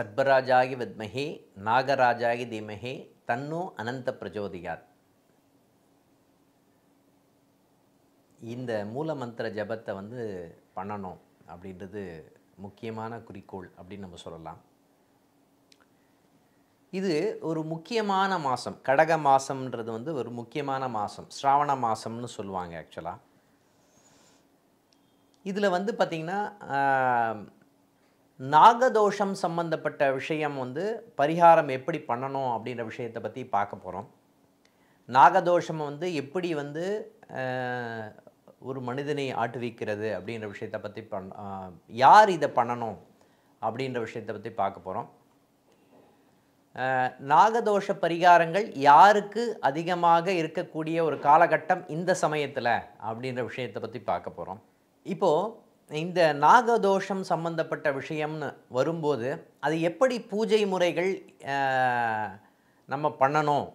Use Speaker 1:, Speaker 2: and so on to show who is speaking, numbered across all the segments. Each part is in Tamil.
Speaker 1: சர்பராஜாகி வித்மகி நாகராஜாகி தீமகி தன்னு அனந்த பிரஜோதியார் இந்த மூலமந்திர ஜபத்தை வந்து பண்ணணும் அப்படின்றது முக்கியமான குறிக்கோள் அப்படின்னு நம்ம சொல்லலாம் இது ஒரு முக்கியமான மாதம் கடக மாதம்ன்றது வந்து ஒரு முக்கியமான மாதம் ஸ்ராவண மாதம்னு சொல்லுவாங்க ஆக்சுவலாக இதில் வந்து பார்த்திங்கன்னா நாகதோஷம் சம்பந்தப்பட்ட விஷயம் வந்து பரிகாரம் எப்படி பண்ணணும் அப்படின்ற விஷயத்தை பற்றி பார்க்க போகிறோம் நாகதோஷம் வந்து எப்படி வந்து ஒரு மனிதனை ஆட்டுவிக்கிறது அப்படின்ற விஷயத்தை பற்றி பண் யார் இதை பண்ணணும் அப்படின்ற விஷயத்தை பற்றி பார்க்க போகிறோம் நாகதோஷ பரிகாரங்கள் யாருக்கு அதிகமாக இருக்கக்கூடிய ஒரு காலகட்டம் இந்த சமயத்தில் அப்படின்ற விஷயத்தை பற்றி பார்க்க போகிறோம் இப்போது இந்த நாகதோஷம் சம்பந்தப்பட்ட விஷயம்னு வரும்போது அது எப்படி பூஜை முறைகள் நம்ம பண்ணணும்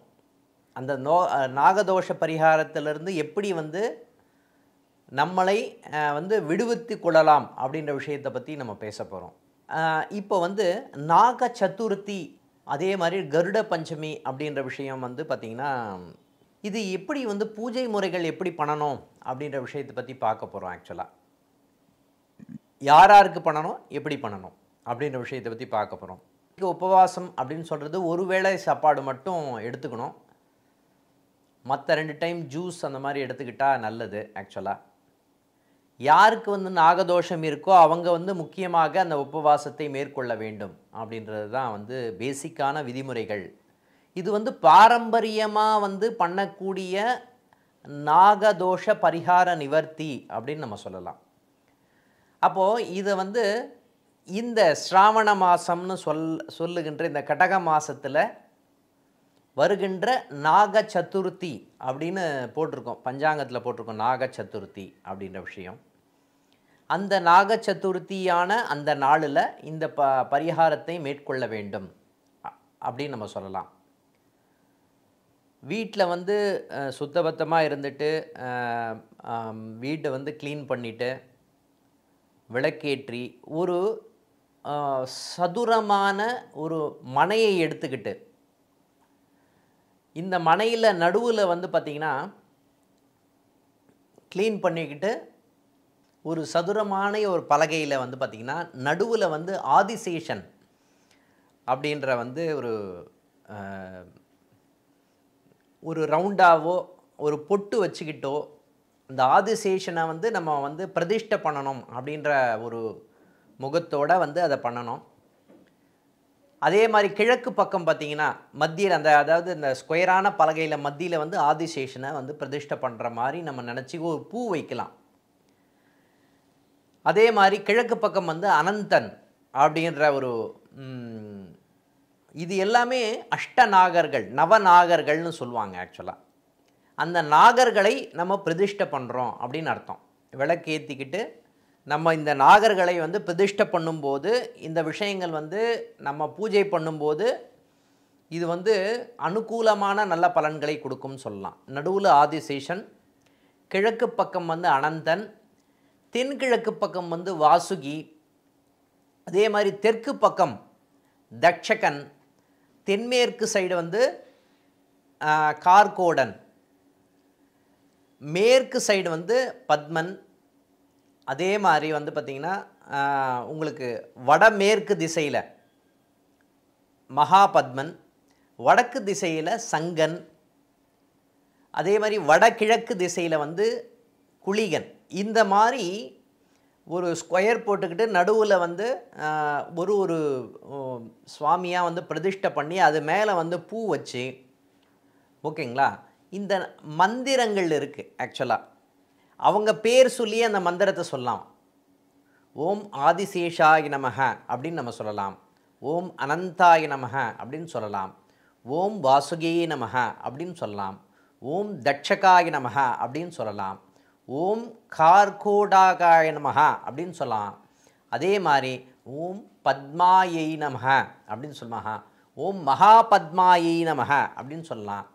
Speaker 1: அந்த நோ நாகதோஷ பரிகாரத்திலிருந்து எப்படி வந்து நம்மளை வந்து விடுவித்து கொள்ளலாம் அப்படின்ற விஷயத்தை பற்றி நம்ம பேச போகிறோம் இப்போ வந்து நாக சதுர்த்தி அதே மாதிரி கருட பஞ்சமி அப்படின்ற விஷயம் வந்து பார்த்திங்கன்னா இது எப்படி வந்து பூஜை முறைகள் எப்படி பண்ணணும் அப்படின்ற விஷயத்தை பற்றி பார்க்க போகிறோம் ஆக்சுவலாக யார் யாருக்கு பண்ணணும் எப்படி பண்ணணும் அப்படின்ற விஷயத்தை பற்றி பார்க்க போகிறோம் உபவாசம் அப்படின்னு சொல்கிறது ஒரு வேளை சாப்பாடு மட்டும் எடுத்துக்கணும் மற்ற ரெண்டு டைம் ஜூஸ் அந்த மாதிரி எடுத்துக்கிட்டால் நல்லது ஆக்சுவலாக யாருக்கு வந்து நாகதோஷம் இருக்கோ அவங்க வந்து முக்கியமாக அந்த உபவாசத்தை மேற்கொள்ள வேண்டும் அப்படின்றது தான் வந்து பேசிக்கான விதிமுறைகள் இது வந்து பாரம்பரியமாக வந்து பண்ணக்கூடிய நாகதோஷ பரிகார நிவர்த்தி அப்படின்னு நம்ம சொல்லலாம் அப்போது இதை வந்து இந்த ஸ்ராவண மாதம்னு சொல் சொல்லுகின்ற இந்த கடக மாதத்தில் வருகின்ற நாக சதுர்த்தி அப்படின்னு போட்டிருக்கோம் பஞ்சாங்கத்தில் போட்டிருக்கோம் நாக சதுர்த்தி அப்படின்ற விஷயம் அந்த நாக சதுர்த்தியான அந்த நாளில் இந்த ப பரிகாரத்தை மேற்கொள்ள வேண்டும் அப்படின்னு நம்ம சொல்லலாம் வீட்டில் வந்து சுத்தபத்தமாக இருந்துட்டு வீட்டை வந்து க்ளீன் பண்ணிவிட்டு விளக்கேற்றி ஒரு சதுரமான ஒரு மனையை எடுத்துக்கிட்டு இந்த மனையில் நடுவில் வந்து பார்த்திங்கன்னா க்ளீன் பண்ணிக்கிட்டு ஒரு சதுரமான ஒரு பலகையில் வந்து பார்த்திங்கன்னா நடுவில் வந்து ஆதிசேஷன் அப்படின்ற வந்து ஒரு ஒரு ரவுண்டாவோ ஒரு பொட்டு வச்சுக்கிட்டோ இந்த ஆதிசேஷனை வந்து நம்ம வந்து பிரதிஷ்டை பண்ணணும் அப்படின்ற ஒரு முகத்தோடு வந்து அதை பண்ணணும் அதே மாதிரி கிழக்கு பக்கம் பார்த்திங்கன்னா மத்தியில் அந்த அதாவது இந்த ஸ்கொயரான பலகையில் மத்தியில் வந்து ஆதிசேஷனை வந்து பிரதிஷ்டை பண்ணுற மாதிரி நம்ம நினச்சி ஒரு பூ வைக்கலாம் அதே மாதிரி கிழக்கு பக்கம் வந்து அனந்தன் அப்படின்ற ஒரு இது எல்லாமே அஷ்டநாகர்கள் நவநாகர்கள்னு சொல்லுவாங்க ஆக்சுவலாக அந்த நாகர்களை நம்ம பிரதிஷ்டை பண்ணுறோம் அப்படின்னு அர்த்தம் விளக்கு ஏற்றிக்கிட்டு நம்ம இந்த நாகர்களை வந்து பிரதிஷ்டை பண்ணும்போது இந்த விஷயங்கள் வந்து நம்ம பூஜை பண்ணும்போது இது வந்து அனுகூலமான நல்ல பலன்களை கொடுக்கும்னு சொல்லலாம் நடுவில் ஆதிசேஷன் கிழக்கு பக்கம் வந்து அனந்தன் தென்கிழக்கு பக்கம் வந்து வாசுகி அதே மாதிரி தெற்கு பக்கம் தட்சகன் தென்மேற்கு சைடு வந்து கார்கோடன் மேற்கு சைடு வந்து பத்மன் அதே மாதிரி வந்து பார்த்திங்கன்னா உங்களுக்கு வடமேற்கு திசையில் மகாபத்மன் வடக்கு திசையில் சங்கன் அதே மாதிரி வடகிழக்கு திசையில் வந்து குளிகன் இந்த மாதிரி ஒரு ஸ்கொயர் போட்டுக்கிட்டு நடுவில் வந்து ஒரு ஒரு சுவாமியாக வந்து பிரதிஷ்டை பண்ணி அது மேலே வந்து பூ வச்சு ஓகேங்களா இந்த மந்திரங்கள் இருக்குது ஆக்சுவலாக அவங்க பேர் சொல்லி அந்த மந்திரத்தை சொல்லலாம் ஓம் ஆதிசேஷாய நமக அப்படின்னு நம்ம சொல்லலாம் ஓம் அனந்தாய நமக அப்படின்னு சொல்லலாம் ஓம் வாசுகே நமக அப்படின்னு சொல்லலாம் ஓம் தட்சகாய நமக அப்படின்னு சொல்லலாம் ஓம் கார்கோடாகாய நமக அப்படின்னு சொல்லலாம் அதே மாதிரி ஓம் பத்மாயை நமக அப்படின்னு சொல்லுவாங்க ஓம் மகா பத்மாயை நமக அப்படின்னு சொல்லலாம்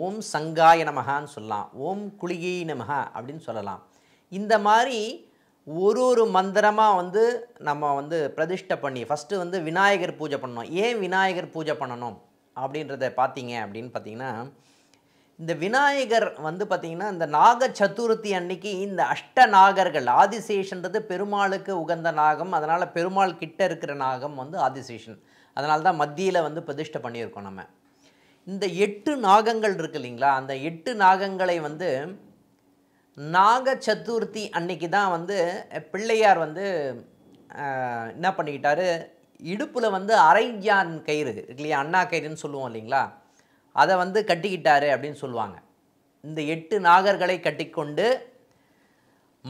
Speaker 1: ஓம் சங்காய நமகான்னு சொல்லலாம் ஓம் குளிகை நமக அப்படின்னு சொல்லலாம் இந்த மாதிரி ஒரு ஒரு மந்திரமாக வந்து நம்ம வந்து பிரதிஷ்டை பண்ணி ஃபஸ்ட்டு வந்து விநாயகர் பூஜை பண்ணணும் ஏன் விநாயகர் பூஜை பண்ணணும் அப்படின்றத பார்த்தீங்க அப்படின்னு பார்த்தீங்கன்னா இந்த விநாயகர் வந்து பார்த்திங்கன்னா இந்த நாக சதுர்த்தி அன்னைக்கு இந்த அஷ்ட நாகர்கள் ஆதிசேஷன்றது பெருமாளுக்கு உகந்த நாகம் அதனால் பெருமாள் கிட்ட இருக்கிற நாகம் வந்து ஆதிசேஷன் அதனால தான் மத்தியில் வந்து பிரதிஷ்டை பண்ணியிருக்கோம் நம்ம இந்த எட்டு நாகங்கள் இருக்கு இல்லைங்களா அந்த எட்டு நாகங்களை வந்து நாக சதுர்த்தி அன்னைக்கு தான் வந்து பிள்ளையார் வந்து என்ன பண்ணிக்கிட்டாரு இடுப்பில் வந்து அரைஞ்சான் கயிறு இல்லையா அண்ணா கயிறுன்னு சொல்லுவோம் இல்லைங்களா அதை வந்து கட்டிக்கிட்டாரு அப்படின்னு சொல்லுவாங்க இந்த எட்டு நாகர்களை கட்டிக்கொண்டு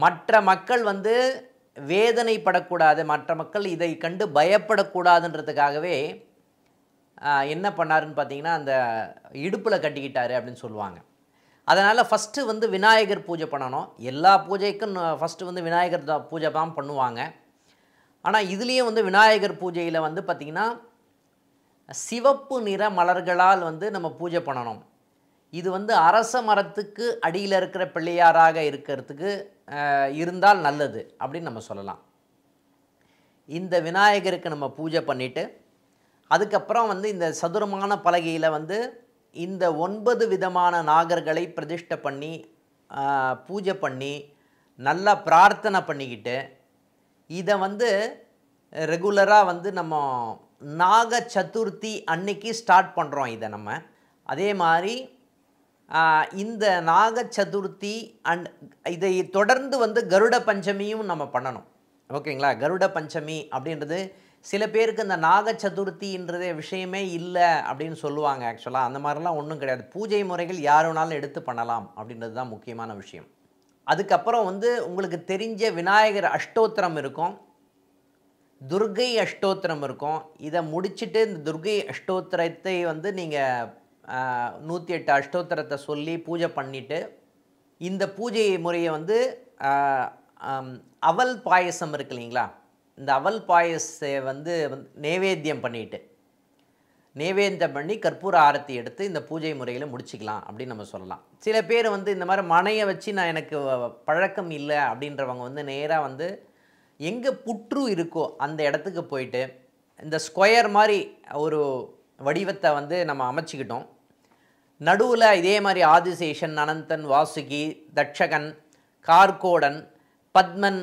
Speaker 1: மற்ற மக்கள் வந்து வேதனைப்படக்கூடாது மற்ற மக்கள் இதை கண்டு பயப்படக்கூடாதுன்றதுக்காகவே என்ன பண்ணாருன்னு பார்த்தீங்கன்னா அந்த இடுப்பில் கட்டிக்கிட்டாரு அப்படின்னு சொல்லுவாங்க அதனால் ஃபஸ்ட்டு வந்து விநாயகர் பூஜை பண்ணணும் எல்லா பூஜைக்கும் ஃபஸ்ட்டு வந்து விநாயகர் பூஜை தான் பண்ணுவாங்க ஆனால் இதுலேயும் வந்து விநாயகர் பூஜையில் வந்து பார்த்திங்கன்னா சிவப்பு நிற மலர்களால் வந்து நம்ம பூஜை பண்ணணும் இது வந்து அரச மரத்துக்கு அடியில் இருக்கிற பிள்ளையாராக இருக்கிறதுக்கு இருந்தால் நல்லது அப்படின்னு நம்ம சொல்லலாம் இந்த விநாயகருக்கு நம்ம பூஜை பண்ணிவிட்டு அதுக்கப்புறம் வந்து இந்த சதுரமான பலகையில் வந்து இந்த ஒன்பது விதமான நாகர்களை பிரதிஷ்ட பண்ணி பூஜை பண்ணி நல்லா பிரார்த்தனை பண்ணிக்கிட்டு இதை வந்து ரெகுலராக வந்து நம்ம நாக சதுர்த்தி அன்னைக்கு ஸ்டார்ட் பண்ணுறோம் இதை நம்ம அதே மாதிரி இந்த நாக சதுர்த்தி அண்ட் இதை தொடர்ந்து வந்து கருட பஞ்சமியும் நம்ம பண்ணணும் ஓகேங்களா கருட பஞ்சமி அப்படின்றது சில பேருக்கு இந்த நாக சதுர்த்தின்றதே விஷயமே இல்லை அப்படின்னு சொல்லுவாங்க ஆக்சுவலாக அந்த மாதிரிலாம் ஒன்றும் கிடையாது பூஜை முறைகள் யார் வேணாலும் எடுத்து பண்ணலாம் அப்படின்றது தான் முக்கியமான விஷயம் அதுக்கப்புறம் வந்து உங்களுக்கு தெரிஞ்ச விநாயகர் அஷ்டோத்திரம் இருக்கும் துர்கை அஷ்டோத்திரம் இருக்கும் இதை முடிச்சுட்டு இந்த துர்கை அஷ்டோத்திரத்தை வந்து நீங்கள் நூற்றி எட்டு அஷ்டோத்திரத்தை சொல்லி பூஜை பண்ணிவிட்டு இந்த பூஜை முறையை வந்து அவல் பாயசம் இருக்கு இல்லைங்களா இந்த அவல் பாயசை வந்து நைவேத்தியம் பண்ணிட்டு நைவேத்தியம் பண்ணி கற்பூர ஆரத்தி எடுத்து இந்த பூஜை முறையில் முடிச்சுக்கலாம் அப்படின்னு நம்ம சொல்லலாம் சில பேர் வந்து இந்த மாதிரி மனையை வச்சு நான் எனக்கு பழக்கம் இல்லை அப்படின்றவங்க வந்து நேராக வந்து எங்கே புற்று இருக்கோ அந்த இடத்துக்கு போயிட்டு இந்த ஸ்கொயர் மாதிரி ஒரு வடிவத்தை வந்து நம்ம அமைச்சிக்கிட்டோம் நடுவில் இதே மாதிரி ஆதிசேஷன் அனந்தன் வாசுகி தட்சகன் கார்கோடன் பத்மன்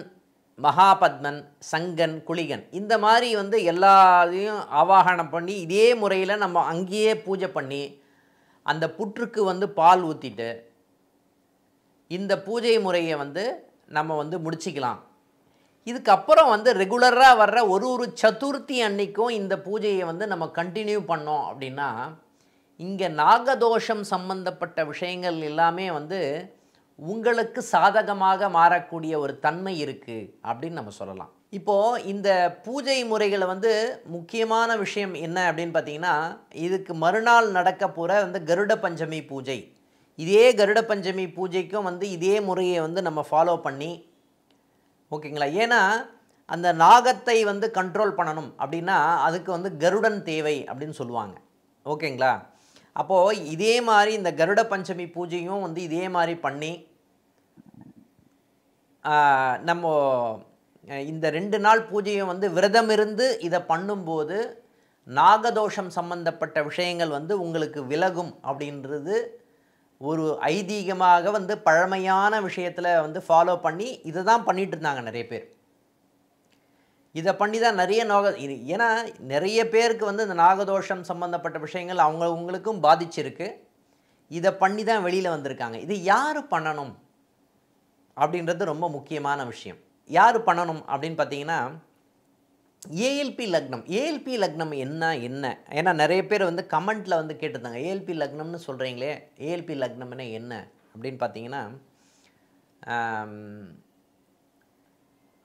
Speaker 1: மகாபத்மன் சங்கன் குளிகன் இந்த மாதிரி வந்து எல்லாத்தையும் அவாகனம் பண்ணி இதே முறையில் நம்ம அங்கேயே பூஜை பண்ணி அந்த புற்றுக்கு வந்து பால் ஊற்றிட்டு இந்த பூஜை முறையை வந்து நம்ம வந்து முடிச்சிக்கலாம் இதுக்கப்புறம் வந்து ரெகுலராக வர்ற ஒரு ஒரு சதுர்த்தி அன்னைக்கும் இந்த பூஜையை வந்து நம்ம கண்டினியூ பண்ணோம் அப்படின்னா இங்கே நாகதோஷம் சம்பந்தப்பட்ட விஷயங்கள் எல்லாமே வந்து உங்களுக்கு சாதகமாக மாறக்கூடிய ஒரு தன்மை இருக்குது அப்படின்னு நம்ம சொல்லலாம் இப்போது இந்த பூஜை முறைகளை வந்து முக்கியமான விஷயம் என்ன அப்படின்னு பார்த்தீங்கன்னா இதுக்கு மறுநாள் நடக்க போகிற வந்து கருட பஞ்சமி பூஜை இதே கருட பஞ்சமி பூஜைக்கும் வந்து இதே முறையை வந்து நம்ம ஃபாலோ பண்ணி ஓகேங்களா ஏன்னா அந்த நாகத்தை வந்து கண்ட்ரோல் பண்ணணும் அப்படின்னா அதுக்கு வந்து கருடன் தேவை அப்படின்னு சொல்லுவாங்க ஓகேங்களா அப்போது இதே மாதிரி இந்த கருட பஞ்சமி பூஜையும் வந்து இதே மாதிரி பண்ணி நம்ம இந்த ரெண்டு நாள் பூஜையும் வந்து விரதம் இருந்து இதை பண்ணும்போது நாகதோஷம் சம்பந்தப்பட்ட விஷயங்கள் வந்து உங்களுக்கு விலகும் அப்படின்றது ஒரு ஐதீகமாக வந்து பழமையான விஷயத்தில் வந்து ஃபாலோ பண்ணி இதை தான் பண்ணிகிட்டு இருந்தாங்க நிறைய பேர் இதை பண்ணி தான் நிறைய நோக ஏன்னா நிறைய பேருக்கு வந்து இந்த நாகதோஷம் சம்மந்தப்பட்ட விஷயங்கள் அவங்க உங்களுக்கும் பாதிச்சிருக்கு இதை பண்ணி தான் வெளியில் வந்திருக்காங்க இது யார் பண்ணணும் அப்படின்றது ரொம்ப முக்கியமான விஷயம் யார் பண்ணணும் அப்படின்னு பார்த்தீங்கன்னா ஏஎல்பி லக்னம் ஏஎல்பி லக்னம் என்ன என்ன ஏன்னா நிறைய பேர் வந்து கமெண்ட்டில் வந்து கேட்டிருந்தாங்க ஏஎல்பி லக்னம்னு சொல்கிறீங்களே ஏஎல்பி லக்னம்னா என்ன அப்படின்னு பார்த்தீங்கன்னா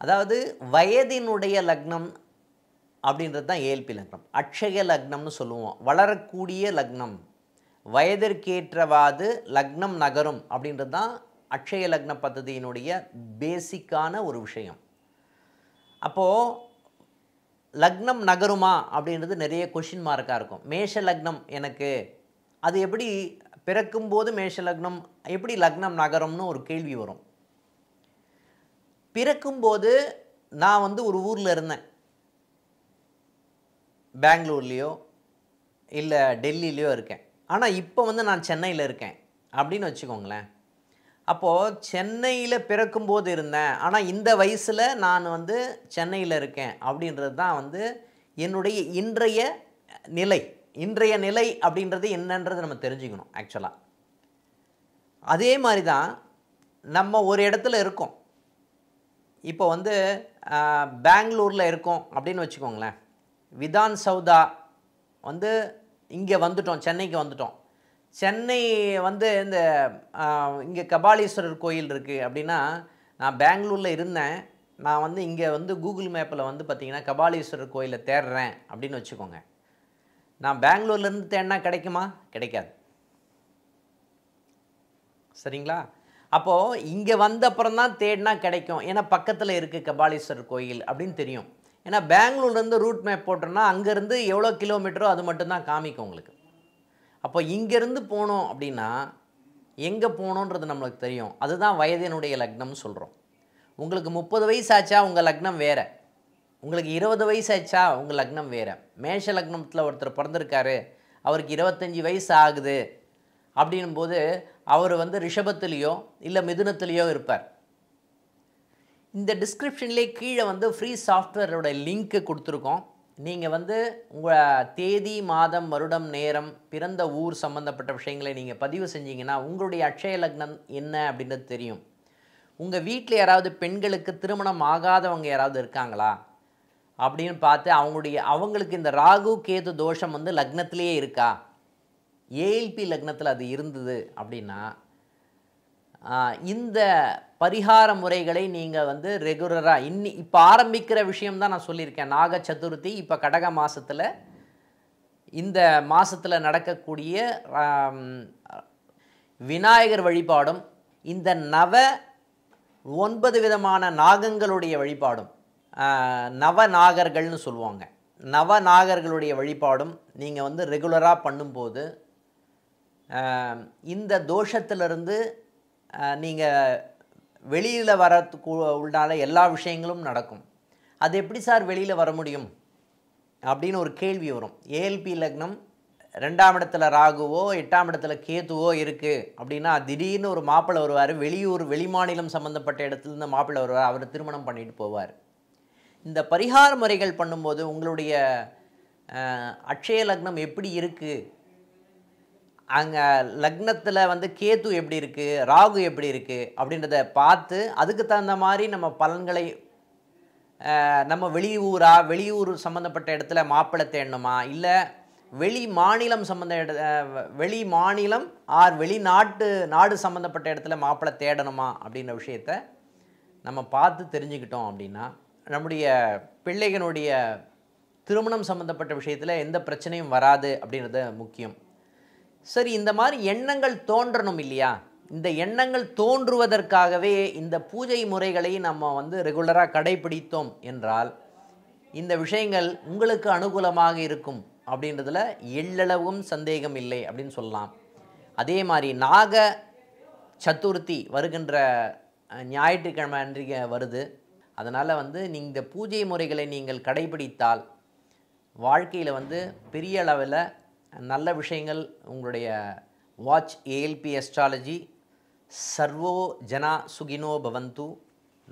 Speaker 1: அதாவது வயதினுடைய லக்னம் அப்படின்றது தான் ஏஎல்பி லக்னம் அக்ஷய லக்னம்னு சொல்லுவோம் வளரக்கூடிய லக்னம் வயதிற்கேற்றவாது லக்னம் நகரும் அப்படின்றது தான் அக்ஷய லக்ன பத்ததியினுடைய பேசிக்கான ஒரு விஷயம் அப்போது லக்னம் நகருமா அப்படின்றது நிறைய கொஷின் மார்க்காக இருக்கும் மேஷ லக்னம் எனக்கு அது எப்படி பிறக்கும்போது மேஷ லக்னம் எப்படி லக்னம் நகரம்னு ஒரு கேள்வி வரும் பிறக்கும்போது நான் வந்து ஒரு ஊரில் இருந்தேன் பெங்களூர்லேயோ இல்லை டெல்லியிலையோ இருக்கேன் ஆனால் இப்போ வந்து நான் சென்னையில் இருக்கேன் அப்படின்னு வச்சுக்கோங்களேன் அப்போது சென்னையில் பிறக்கும்போது இருந்தேன் ஆனால் இந்த வயசில் நான் வந்து சென்னையில் இருக்கேன் அப்படின்றது தான் வந்து என்னுடைய இன்றைய நிலை இன்றைய நிலை அப்படின்றது என்னன்றது நம்ம தெரிஞ்சுக்கணும் ஆக்சுவலாக அதே மாதிரி தான் நம்ம ஒரு இடத்துல இருக்கோம் இப்போ வந்து பெங்களூரில் இருக்கோம் அப்படின்னு வச்சுக்கோங்களேன் விதான் சௌதா வந்து இங்கே வந்துட்டோம் சென்னைக்கு வந்துட்டோம் சென்னை வந்து இந்த இங்கே கபாலீஸ்வரர் கோயில் இருக்குது அப்படின்னா நான் பெங்களூரில் இருந்தேன் நான் வந்து இங்கே வந்து கூகுள் மேப்பில் வந்து பார்த்திங்கன்னா கபாலீஸ்வரர் கோயிலை தேடுறேன் அப்படின்னு வச்சுக்கோங்க நான் பெங்களூர்லேருந்து தேடினா கிடைக்குமா கிடைக்காது சரிங்களா அப்போது இங்கே வந்தப்புறம் தான் தேடினா கிடைக்கும் ஏன்னா பக்கத்தில் இருக்குது கபாலீஸ்வரர் கோயில் அப்படின்னு தெரியும் ஏன்னா பெங்களூர்லேருந்து ரூட் மேப் போட்டோன்னா அங்கேருந்து எவ்வளோ கிலோமீட்டரோ அது மட்டும்தான் காமிக்கும் உங்களுக்கு அப்போ இங்கேருந்து போனோம் அப்படின்னா எங்கே போகணுன்றது நம்மளுக்கு தெரியும் அதுதான் வயதினுடைய லக்னம்னு சொல்கிறோம் உங்களுக்கு முப்பது வயசு ஆச்சா உங்கள் லக்னம் வேறு உங்களுக்கு இருபது வயசு ஆச்சா உங்கள் லக்னம் வேறு மேஷ லக்னத்தில் ஒருத்தர் பிறந்திருக்காரு அவருக்கு இருபத்தஞ்சி வயசு ஆகுது அப்படின்னும்போது அவர் வந்து ரிஷபத்துலேயோ இல்லை மிதுனத்துலேயோ இருப்பார் இந்த டிஸ்கிரிப்ஷன்லேயே கீழே வந்து ஃப்ரீ சாஃப்ட்வேரோட லிங்க்கு கொடுத்துருக்கோம் நீங்கள் வந்து உங்கள் தேதி மாதம் வருடம் நேரம் பிறந்த ஊர் சம்மந்தப்பட்ட விஷயங்களை நீங்கள் பதிவு செஞ்சீங்கன்னா உங்களுடைய அக்ஷய லக்னம் என்ன அப்படின்றது தெரியும் உங்கள் வீட்டில் யாராவது பெண்களுக்கு திருமணம் ஆகாதவங்க யாராவது இருக்காங்களா அப்படின்னு பார்த்து அவங்களுடைய அவங்களுக்கு இந்த ராகு கேது தோஷம் வந்து லக்னத்திலேயே இருக்கா ஏஎல்பி லக்னத்தில் அது இருந்தது அப்படின்னா இந்த பரிகார முறைகளை நீங்கள் வந்து ரெகுலராக இன்னி இப்போ ஆரம்பிக்கிற விஷயம்தான் நான் சொல்லியிருக்கேன் நாக சதுர்த்தி இப்போ கடக மாதத்தில் இந்த மாதத்தில் நடக்கக்கூடிய விநாயகர் வழிபாடும் இந்த நவ ஒன்பது விதமான நாகங்களுடைய வழிபாடும் நவநாகர்கள்னு சொல்லுவாங்க நவநாகர்களுடைய வழிபாடும் நீங்கள் வந்து ரெகுலராக பண்ணும்போது இந்த தோஷத்திலிருந்து நீங்கள் வெளியில் வரத்துக்கு உள்ளால எல்லா விஷயங்களும் நடக்கும் அது எப்படி சார் வெளியில் வர முடியும் அப்படின்னு ஒரு கேள்வி வரும் ஏஎல்பி லக்னம் ரெண்டாம் இடத்துல ராகுவோ எட்டாம் இடத்துல கேத்துவோ இருக்குது அப்படின்னா திடீர்னு ஒரு மாப்பிள்ளை வருவார் வெளியூர் வெளிமாநிலம் சம்மந்தப்பட்ட இடத்துலேருந்து மாப்பிள்ளை வருவார் அவர் திருமணம் பண்ணிட்டு போவார் இந்த பரிகார முறைகள் பண்ணும்போது உங்களுடைய அக்ஷய லக்னம் எப்படி இருக்குது அங்கே லக்னத்தில் வந்து கேத்து எப்படி இருக்குது ராகு எப்படி இருக்குது அப்படின்றத பார்த்து அதுக்கு தகுந்த மாதிரி நம்ம பலன்களை நம்ம வெளியூராக வெளியூர் சம்மந்தப்பட்ட இடத்துல மாப்பிள்ளை தேடணுமா இல்லை வெளி மாநிலம் சம்மந்த இட வெளி மாநிலம் ஆர் வெளிநாட்டு நாடு சம்மந்தப்பட்ட இடத்துல மாப்பிள்ளை தேடணுமா அப்படின்ற விஷயத்த நம்ம பார்த்து தெரிஞ்சுக்கிட்டோம் அப்படின்னா நம்முடைய பிள்ளைகளுடைய திருமணம் சம்மந்தப்பட்ட விஷயத்தில் எந்த பிரச்சனையும் வராது அப்படின்றது முக்கியம் சரி இந்த மாதிரி எண்ணங்கள் தோன்றணும் இல்லையா இந்த எண்ணங்கள் தோன்றுவதற்காகவே இந்த பூஜை முறைகளை நம்ம வந்து ரெகுலராக கடைபிடித்தோம் என்றால் இந்த விஷயங்கள் உங்களுக்கு அனுகூலமாக இருக்கும் அப்படின்றதுல எள்ளளவும் சந்தேகம் இல்லை அப்படின்னு சொல்லலாம் அதே மாதிரி நாக சதுர்த்தி வருகின்ற ஞாயிற்றுக்கிழமை அன்றைக்கு வருது அதனால் வந்து நீங்கள் இந்த பூஜை முறைகளை நீங்கள் கடைபிடித்தால் வாழ்க்கையில் வந்து பெரிய அளவில் நல்ல விஷயங்கள் உங்களுடைய வாட்ச் ஏஎல்பி அஸ்ட்ராலஜி சர்வோ ஜனா சுகினோ பவந்து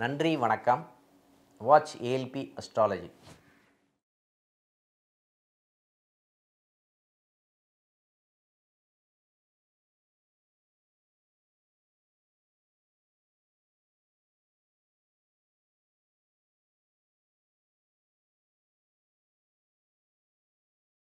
Speaker 1: நன்றி வணக்கம் வாட்ச் ஏஎல்பி அஸ்ட்ராலஜி